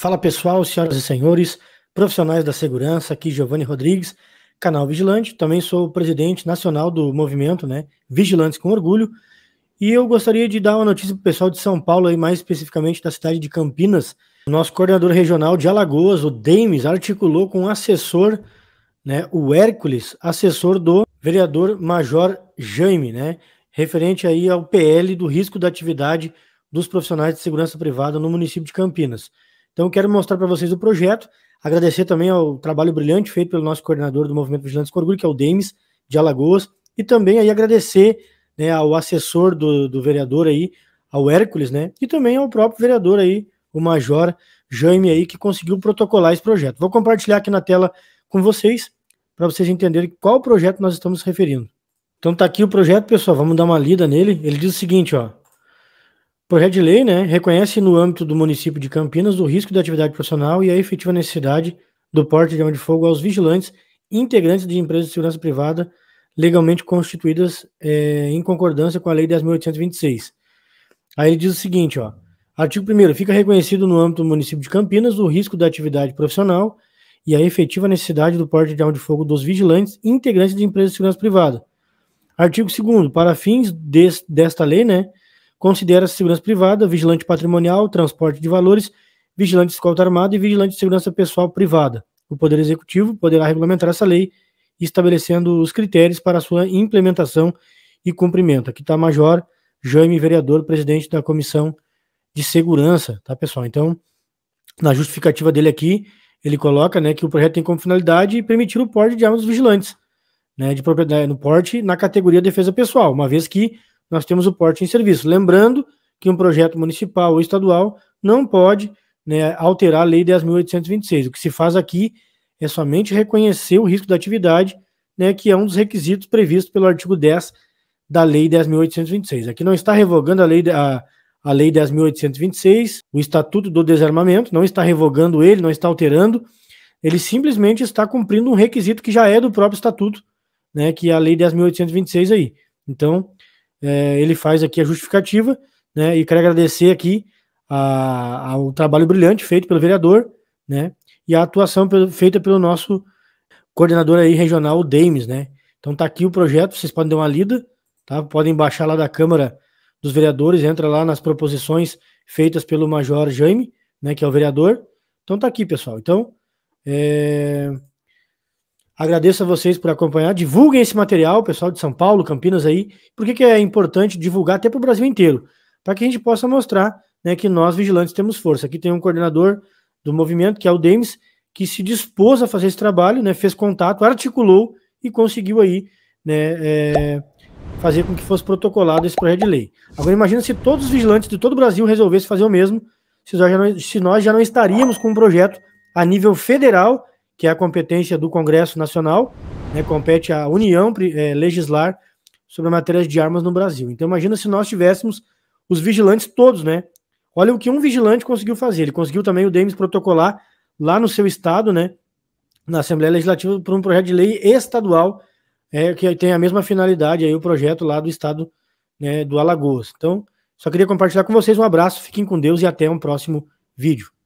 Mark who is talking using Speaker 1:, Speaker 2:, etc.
Speaker 1: Fala pessoal, senhoras e senhores, profissionais da segurança, aqui Giovanni Rodrigues, canal Vigilante, também sou o presidente nacional do movimento, né, Vigilantes com Orgulho, e eu gostaria de dar uma notícia para o pessoal de São Paulo, e mais especificamente da cidade de Campinas. O nosso coordenador regional de Alagoas, o Demes, articulou com o um assessor, né, o Hércules, assessor do vereador Major Jaime, né, referente aí ao PL do risco da atividade dos profissionais de segurança privada no município de Campinas. Então eu quero mostrar para vocês o projeto, agradecer também ao trabalho brilhante feito pelo nosso coordenador do Movimento Vigilantes com Orgulho, que é o Demis, de Alagoas, e também aí agradecer né, ao assessor do, do vereador aí, ao Hércules, né, e também ao próprio vereador aí, o Major Jaime aí, que conseguiu protocolar esse projeto. Vou compartilhar aqui na tela com vocês, para vocês entenderem qual projeto nós estamos referindo. Então tá aqui o projeto, pessoal, vamos dar uma lida nele. Ele diz o seguinte, ó projeto de lei né, reconhece no âmbito do município de Campinas o risco da atividade profissional e a efetiva necessidade do porte de arma de fogo aos vigilantes integrantes de empresas de segurança privada legalmente constituídas é, em concordância com a Lei 10.826. Aí ele diz o seguinte, ó, artigo 1 fica reconhecido no âmbito do município de Campinas o risco da atividade profissional e a efetiva necessidade do porte de arma de fogo dos vigilantes integrantes de empresas de segurança privada. Artigo 2 para fins des, desta lei, né, considera -se segurança privada, vigilante patrimonial, transporte de valores, vigilante de escolta armada e vigilante de segurança pessoal privada. O Poder Executivo poderá regulamentar essa lei, estabelecendo os critérios para sua implementação e cumprimento. Aqui está Major Jaime Vereador, presidente da Comissão de Segurança, tá, pessoal? Então, na justificativa dele aqui, ele coloca né, que o projeto tem como finalidade permitir o porte de armas dos vigilantes, né, de propriedade no porte na categoria defesa pessoal, uma vez que nós temos o porte em serviço. Lembrando que um projeto municipal ou estadual não pode né, alterar a Lei 10.826. O que se faz aqui é somente reconhecer o risco da atividade, né, que é um dos requisitos previstos pelo artigo 10 da Lei 10.826. Aqui não está revogando a Lei, a, a lei 10.826, o Estatuto do Desarmamento, não está revogando ele, não está alterando, ele simplesmente está cumprindo um requisito que já é do próprio Estatuto, né, que é a Lei 10.826 aí. Então, é, ele faz aqui a justificativa, né? E quero agradecer aqui a, ao trabalho brilhante feito pelo vereador, né? E a atuação pelo, feita pelo nosso coordenador aí regional, o Dames, né? Então tá aqui o projeto, vocês podem dar uma lida, tá? Podem baixar lá da Câmara dos Vereadores, entra lá nas proposições feitas pelo Major Jaime, né? Que é o vereador. Então tá aqui, pessoal. Então, é... Agradeço a vocês por acompanhar. Divulguem esse material, pessoal de São Paulo, Campinas aí. Por que, é importante divulgar até para o Brasil inteiro? Para que a gente possa mostrar né, que nós, vigilantes, temos força. Aqui tem um coordenador do movimento, que é o Demis, que se dispôs a fazer esse trabalho, né, fez contato, articulou e conseguiu aí né, é, fazer com que fosse protocolado esse projeto de lei. Agora imagina se todos os vigilantes de todo o Brasil resolvessem fazer o mesmo, se nós já não, se nós já não estaríamos com um projeto a nível federal que é a competência do Congresso Nacional, né, compete à União é, legislar sobre matérias de armas no Brasil. Então imagina se nós tivéssemos os vigilantes todos, né? Olha o que um vigilante conseguiu fazer. Ele conseguiu também o DEMS protocolar lá no seu estado, né? Na Assembleia Legislativa por um projeto de lei estadual é, que tem a mesma finalidade aí o projeto lá do estado né, do Alagoas. Então, só queria compartilhar com vocês um abraço, fiquem com Deus e até um próximo vídeo.